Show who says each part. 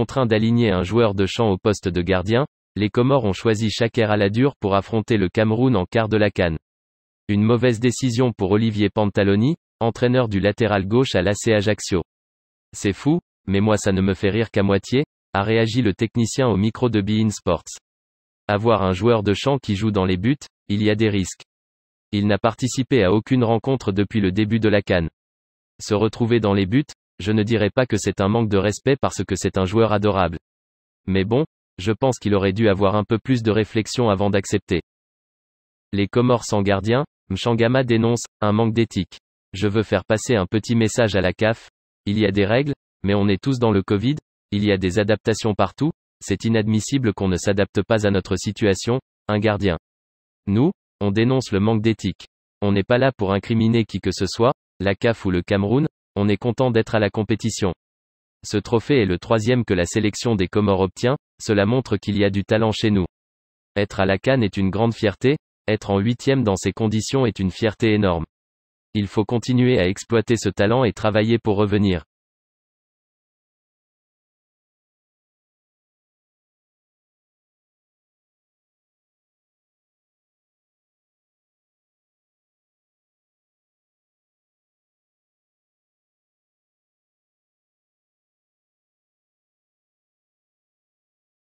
Speaker 1: contraint d'aligner un joueur de champ au poste de gardien, les Comores ont choisi la dure pour affronter le Cameroun en quart de la canne. Une mauvaise décision pour Olivier Pantaloni, entraîneur du latéral gauche à l'AC Ajaccio. C'est fou, mais moi ça ne me fait rire qu'à moitié, a réagi le technicien au micro de Bein Sports. Avoir un joueur de champ qui joue dans les buts, il y a des risques. Il n'a participé à aucune rencontre depuis le début de la canne. Se retrouver dans les buts, je ne dirais pas que c'est un manque de respect parce que c'est un joueur adorable. Mais bon, je pense qu'il aurait dû avoir un peu plus de réflexion avant d'accepter. Les Comores sans gardien, Mchangama dénonce un manque d'éthique. Je veux faire passer un petit message à la CAF. Il y a des règles, mais on est tous dans le Covid, il y a des adaptations partout, c'est inadmissible qu'on ne s'adapte pas à notre situation, un gardien. Nous, on dénonce le manque d'éthique. On n'est pas là pour incriminer qui que ce soit, la CAF ou le Cameroun, on est content d'être à la compétition. Ce trophée est le troisième que la sélection des Comores obtient, cela montre qu'il y a du talent chez nous. Être à la canne est une grande fierté, être en huitième dans ces conditions est une fierté énorme. Il faut continuer à exploiter ce talent et travailler pour revenir.